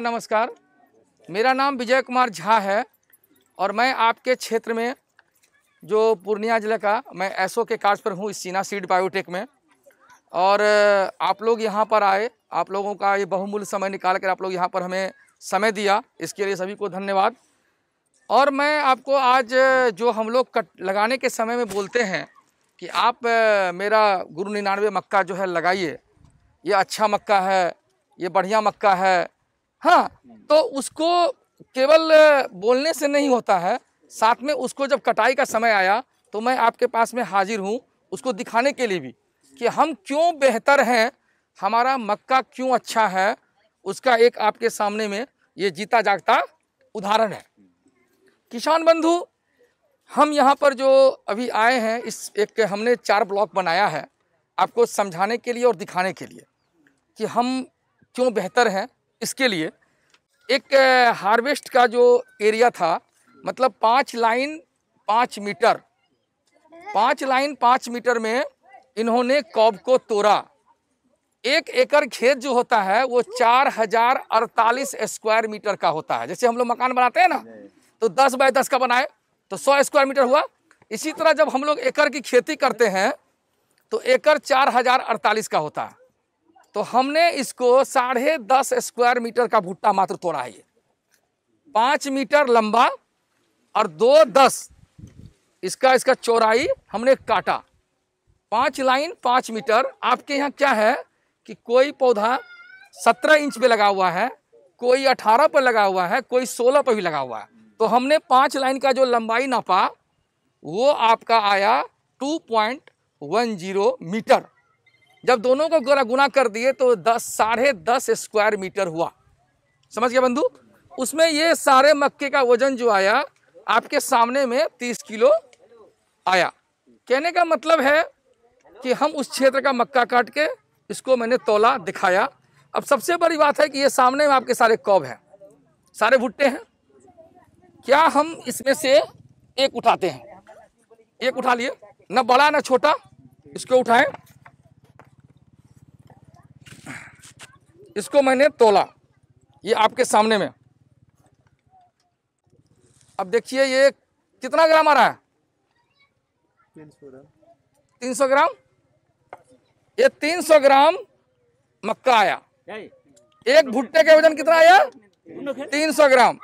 मेरा नमस्कार मेरा नाम विजय कुमार झा है और मैं आपके क्षेत्र में जो पूर्णिया जिले का मैं एसओ के कार्ड पर हूँ इस सीना सीड बायोटेक में और आप लोग यहाँ पर आए आप लोगों का ये बहुमूल्य समय निकाल कर आप लोग यहाँ पर हमें समय दिया इसके लिए सभी को धन्यवाद और मैं आपको आज जो हम लोग कट लगाने के समय में बोलते हैं कि आप मेरा गुरु निन्यानवे मक्का जो है लगाइए ये अच्छा मक्का है ये बढ़िया मक्का है हाँ हम्म। तो उसको केवल बोलने से नहीं होता है साथ में उसको जब कटाई का समय आया तो मैं आपके पास में हाजिर हूँ उसको दिखाने के लिए भी कि हम क्यों बेहतर हैं हमारा मक्का क्यों अच्छा है उसका एक आपके सामने में ये जीता जागता उदाहरण है किसान बंधु हम यहाँ पर जो अभी आए हैं इस एक हमने चार ब्लॉक बनाया है आपको समझाने के लिए और दिखाने के लिए कि हम क्यों बेहतर हैं इसके लिए एक हार्वेस्ट का जो एरिया था मतलब पाँच लाइन पाँच मीटर पाँच लाइन पाँच मीटर में इन्होंने कॉब को तोड़ा एक एकड़ खेत जो होता है वो चार हजार अड़तालीस स्क्वायर मीटर का होता है जैसे हम लोग मकान बनाते हैं ना तो दस बाय दस का बनाए तो सौ स्क्वायर मीटर हुआ इसी तरह जब हम लोग एकड़ की खेती करते हैं तो एकड़ चार हजार अड़तालीस का होता है तो हमने इसको साढ़े दस स्क्वायर मीटर का भुट्टा मात्र तोड़ा है ये पाँच मीटर लंबा और दो दस इसका इसका चौराई हमने काटा पाँच लाइन पांच मीटर आपके यहाँ क्या है कि कोई पौधा सत्रह इंच पे लगा हुआ है कोई अठारह पर लगा हुआ है कोई सोलह पर भी लगा हुआ है तो हमने पांच लाइन का जो लंबाई नापा वो आपका आया two point one zero metre जब दोनों को गोरा गुना कर दिए तो दस साढ़े दस स्क्वायर मीटर हुआ समझ गया बंधु उसमें ये सारे मक्के का वजन जो आया आपके सामने में तीस किलो आया कहने का मतलब है कि हम उस क्षेत्र का मक्का काट के इसको मैंने तोला दिखाया अब सबसे बड़ी बात है कि ये सामने में आपके सारे कौब हैं सारे भुट्टे हैं क्या हम इसमें से एक उठाते हैं एक उठा लिए ना बड़ा ना छोटा इसको उठाएं इसको मैंने तोला ये आपके सामने में अब देखिए ये कितना ग्राम आ रहा है तीन सौ ग्राम ये तीन सौ ग्राम मक्का आया एक भुट्टे का वजन कितना आया तीन सौ ग्राम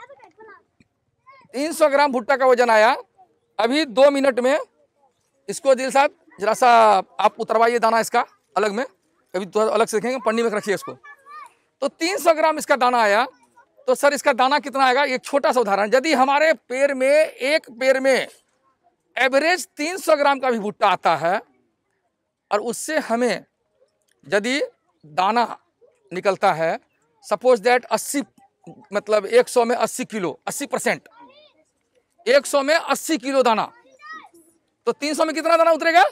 तीन सौ ग्राम भुट्टा का वजन आया अभी दो मिनट में इसको दिल साहब जरा सा आप उतरवाइए दाना इसका अलग में अभी तो अलग से देखेंगे पन्नी में रखिए इसको तो 300 ग्राम इसका दाना आया तो सर इसका दाना कितना आएगा एक छोटा सा उदाहरण यदि हमारे पेड़ में एक पेड़ में एवरेज 300 ग्राम का भी भुट्टा आता है और उससे हमें यदि दाना निकलता है सपोज दैट 80 मतलब 100 में 80 किलो 80 परसेंट एक में 80 किलो दाना तो 300 में कितना दाना उतरेगा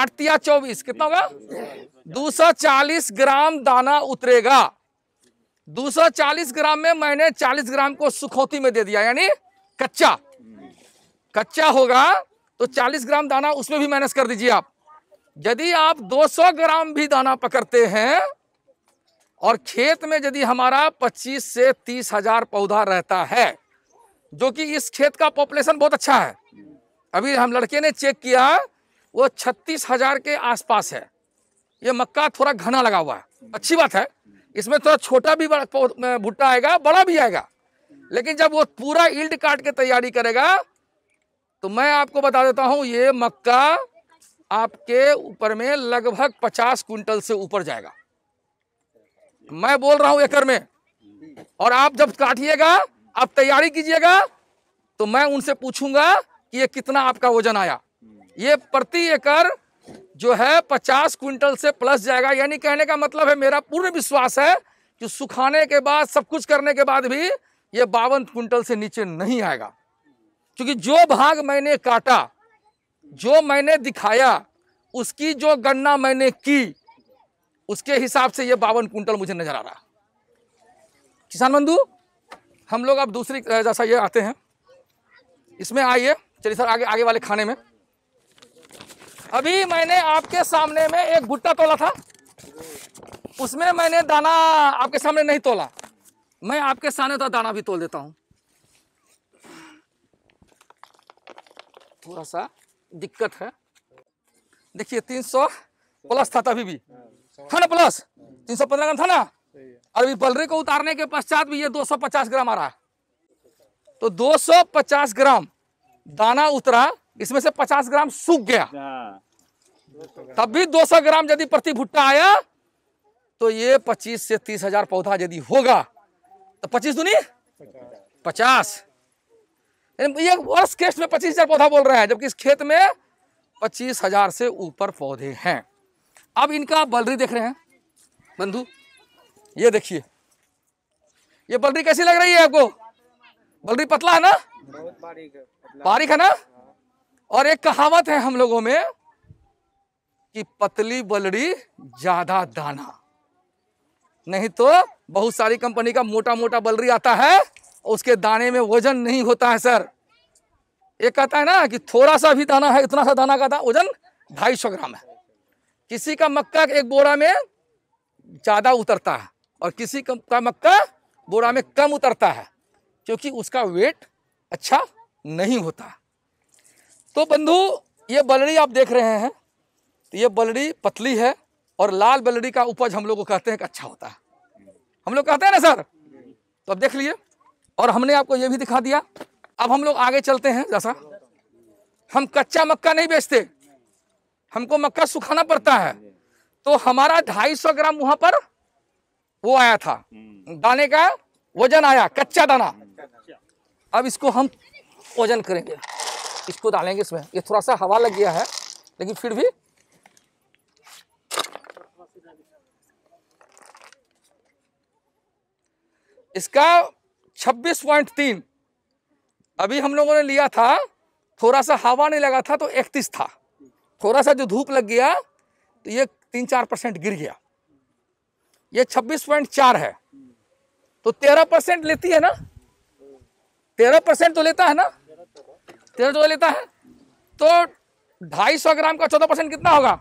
अड़तिया चौबीस कितना होगा 240 ग्राम दाना उतरेगा 240 ग्राम में मैंने 40 ग्राम को सुखौती में दे दिया यानी कच्चा कच्चा होगा तो 40 ग्राम दाना उसमें भी माइनस कर दीजिए आप यदि आप 200 ग्राम भी दाना पकड़ते हैं और खेत में यदि हमारा 25 से तीस हजार पौधा रहता है जो कि इस खेत का पॉपुलेशन बहुत अच्छा है अभी हम लड़के ने चेक किया वो छत्तीस हजार के आसपास है ये मक्का थोड़ा घना लगा हुआ है अच्छी बात है इसमें थोड़ा छोटा भी भुट्टा आएगा बड़ा भी आएगा लेकिन जब वो पूरा इल्ड काट के तैयारी करेगा तो मैं आपको बता देता हूं ये मक्का आपके ऊपर में लगभग पचास क्विंटल से ऊपर जाएगा मैं बोल रहा हूं एकड़ में और आप जब काटिएगा आप तैयारी कीजिएगा तो मैं उनसे पूछूंगा कि ये कितना आपका वजन आया ये प्रति एकड़ जो है पचास क्विंटल से प्लस जाएगा यानी कहने का मतलब है मेरा पूर्ण विश्वास है कि सुखाने के बाद सब कुछ करने के बाद भी ये बावन क्विंटल से नीचे नहीं आएगा क्योंकि जो भाग मैंने काटा जो मैंने दिखाया उसकी जो गणना मैंने की उसके हिसाब से ये बावन क्विंटल मुझे नजर आ रहा किसान बंधु हम लोग अब दूसरी जैसा ये आते हैं इसमें आइए चलिए सर आगे आगे वाले खाने में अभी मैंने आपके सामने में एक भुट्टा तोला था उसमें मैंने दाना आपके सामने नहीं तोला मैं आपके सामने तो दाना भी तोल देता हूँ थोड़ा सा दिक्कत है देखिए तीन सौ प्लस था तभी भी था ना प्लस तीन सौ पंद्रह ग्राम था ना और अभी बलरी को उतारने के पश्चात भी ये दो सौ पचास ग्राम आ रहा है तो दो सौ पचास ग्राम दाना उतरा इसमें से पचास ग्राम सूख गया हाँ। तब भी दो सौ ग्राम यदि प्रति भुट्टा आया तो ये पच्चीस से तीस हजार पौधा यदि होगा तो पच्चीस दुनी पचास ये वर्ष केस में पच्चीस हजार पौधा बोल रहा है जबकि इस खेत में पच्चीस हजार से ऊपर पौधे हैं अब इनका बलरी देख रहे हैं बंधु ये देखिए ये बलरी कैसी लग रही है आपको बलरी पतला है ना बारीक है ना हाँ। और एक कहावत है हम लोगों में कि पतली बलड़ी ज्यादा दाना नहीं तो बहुत सारी कंपनी का मोटा मोटा बलरी आता है उसके दाने में वजन नहीं होता है सर एक कहता है ना कि थोड़ा सा भी दाना है इतना सा दाना का था वजन ढाई सौ ग्राम है किसी का मक्का एक बोरा में ज़्यादा उतरता है और किसी का मक्का बोरा में कम उतरता है क्योंकि उसका वेट अच्छा नहीं होता तो बंधु ये बलड़ी आप देख रहे हैं तो ये बलड़ी पतली है और लाल बलड़ी का उपज हम लोग को कहते हैं कि अच्छा होता है हम लोग कहते हैं ना सर तो अब देख लिए और हमने आपको ये भी दिखा दिया अब हम लोग आगे चलते हैं जैसा हम कच्चा मक्का नहीं बेचते हमको मक्का सुखाना पड़ता है तो हमारा ढाई सौ ग्राम वहां पर वो आया था दाने का वजन आया कच्चा दाना अब इसको हम वजन करेंगे इसको डालेंगे इसमें ये थोड़ा सा हवा लग गया है लेकिन फिर भी इसका 26.3 अभी हम लोगों ने लिया था थोड़ा सा हवा नहीं लगा था तो इकतीस था थोड़ा सा जो धूप लग गया तो ये तीन चार परसेंट गिर गया ये छब्बीस चार है तो तेरह परसेंट लेती है ना तेरह परसेंट तो लेता है ना तेरह चौदह तो लेता है तो ढाई सौ ग्राम का चौदह परसेंट कितना होगा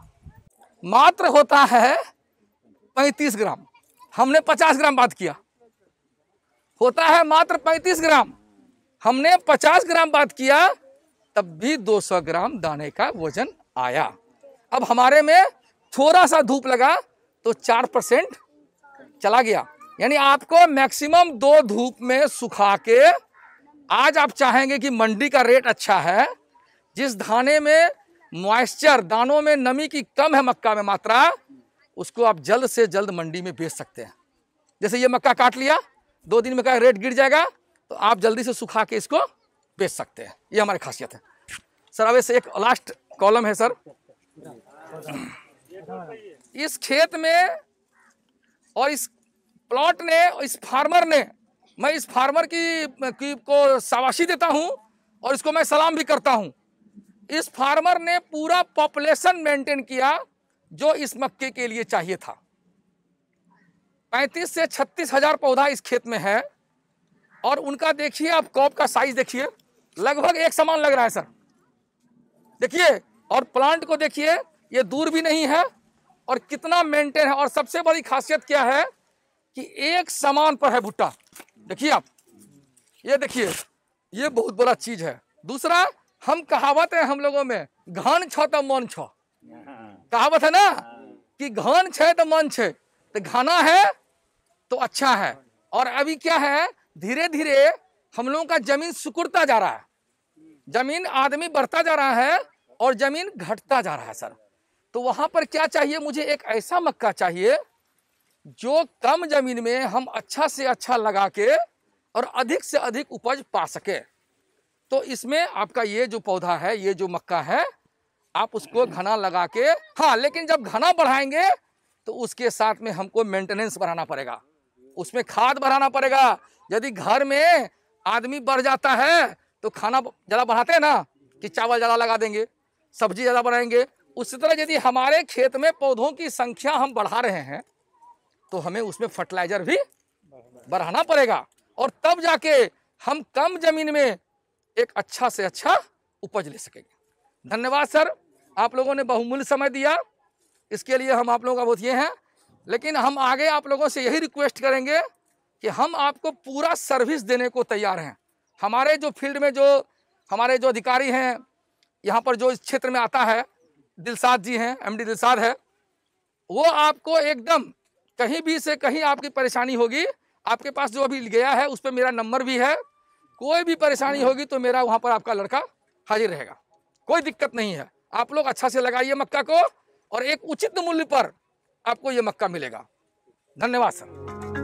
मात्र होता है पैंतीस ग्राम हमने पचास ग्राम बात किया होता है मात्र पैंतीस ग्राम हमने पचास ग्राम बात किया तब भी दो सौ ग्राम दाने का वजन आया अब हमारे में थोड़ा सा धूप लगा तो चार परसेंट चला गया यानी आपको मैक्सिमम दो धूप में सुखा के आज आप चाहेंगे कि मंडी का रेट अच्छा है जिस धाने में मॉइस्चर दानों में नमी की कम है मक्का में मात्रा उसको आप जल्द से जल्द मंडी में बेच सकते हैं जैसे ये मक्का काट लिया दो दिन में का रेट गिर जाएगा तो आप जल्दी से सुखा के इसको बेच सकते हैं ये हमारी खासियत है सर अब इसे एक लास्ट कॉलम है सर इस खेत में और इस प्लॉट ने इस फार्मर ने मैं इस फार्मर की, की को शाबाशी देता हूँ और इसको मैं सलाम भी करता हूँ इस फार्मर ने पूरा पॉपुलेशन मेंटेन किया जो इस मक्के के लिए चाहिए था 35 से छत्तीस हजार पौधा इस खेत में है और उनका देखिए आप कॉप का साइज देखिए लगभग एक समान लग रहा है सर देखिए और प्लांट को देखिए ये दूर भी नहीं है और कितना मेंटेन है और सबसे बड़ी खासियत क्या है कि एक समान पर है भुट्टा देखिए आप ये देखिए ये बहुत बड़ा चीज है दूसरा हम कहावत है हम लोगों में घन छो तो मन छो कहावत है ना कि घन छे तो मन छे तो घना है तो अच्छा है और अभी क्या है धीरे धीरे हम लोगों का जमीन सुकुड़ता जा रहा है जमीन आदमी बढ़ता जा रहा है और जमीन घटता जा रहा है सर तो वहां पर क्या चाहिए मुझे एक ऐसा मक्का चाहिए जो कम जमीन में हम अच्छा से अच्छा लगा के और अधिक से अधिक उपज पा सके तो इसमें आपका ये जो पौधा है ये जो मक्का है आप उसको घना लगा के हाँ लेकिन जब घना बढ़ाएंगे तो उसके साथ में हमको मेंटेनेंस बढ़ाना पड़ेगा उसमें खाद बढ़ाना पड़ेगा यदि घर में आदमी बढ़ जाता है तो खाना ज़्यादा बढ़ाते हैं ना कि चावल ज़्यादा लगा देंगे सब्जी ज़्यादा बढ़ाएंगे उसी तरह यदि हमारे खेत में पौधों की संख्या हम बढ़ा रहे हैं तो हमें उसमें फर्टिलाइजर भी बढ़ाना पड़ेगा और तब जाके हम कम जमीन में एक अच्छा से अच्छा उपज ले सकेंगे धन्यवाद सर आप लोगों ने बहुमूल्य समय दिया इसके लिए हम आप लोगों का बहुत ये हैं लेकिन हम आगे आप लोगों से यही रिक्वेस्ट करेंगे कि हम आपको पूरा सर्विस देने को तैयार हैं हमारे जो फील्ड में जो हमारे जो अधिकारी हैं यहाँ पर जो इस क्षेत्र में आता है दिलसाद जी हैं एमडी दिलसाद है वो आपको एकदम कहीं भी से कहीं आपकी परेशानी होगी आपके पास जो अभी गया है उस पर मेरा नंबर भी है कोई भी परेशानी हम्म। होगी तो मेरा वहाँ पर आपका लड़का हाजिर रहेगा कोई दिक्कत नहीं है आप लोग अच्छा से लगाइए मक्का को और एक उचित मूल्य पर आपको ये मक्का मिलेगा धन्यवाद सर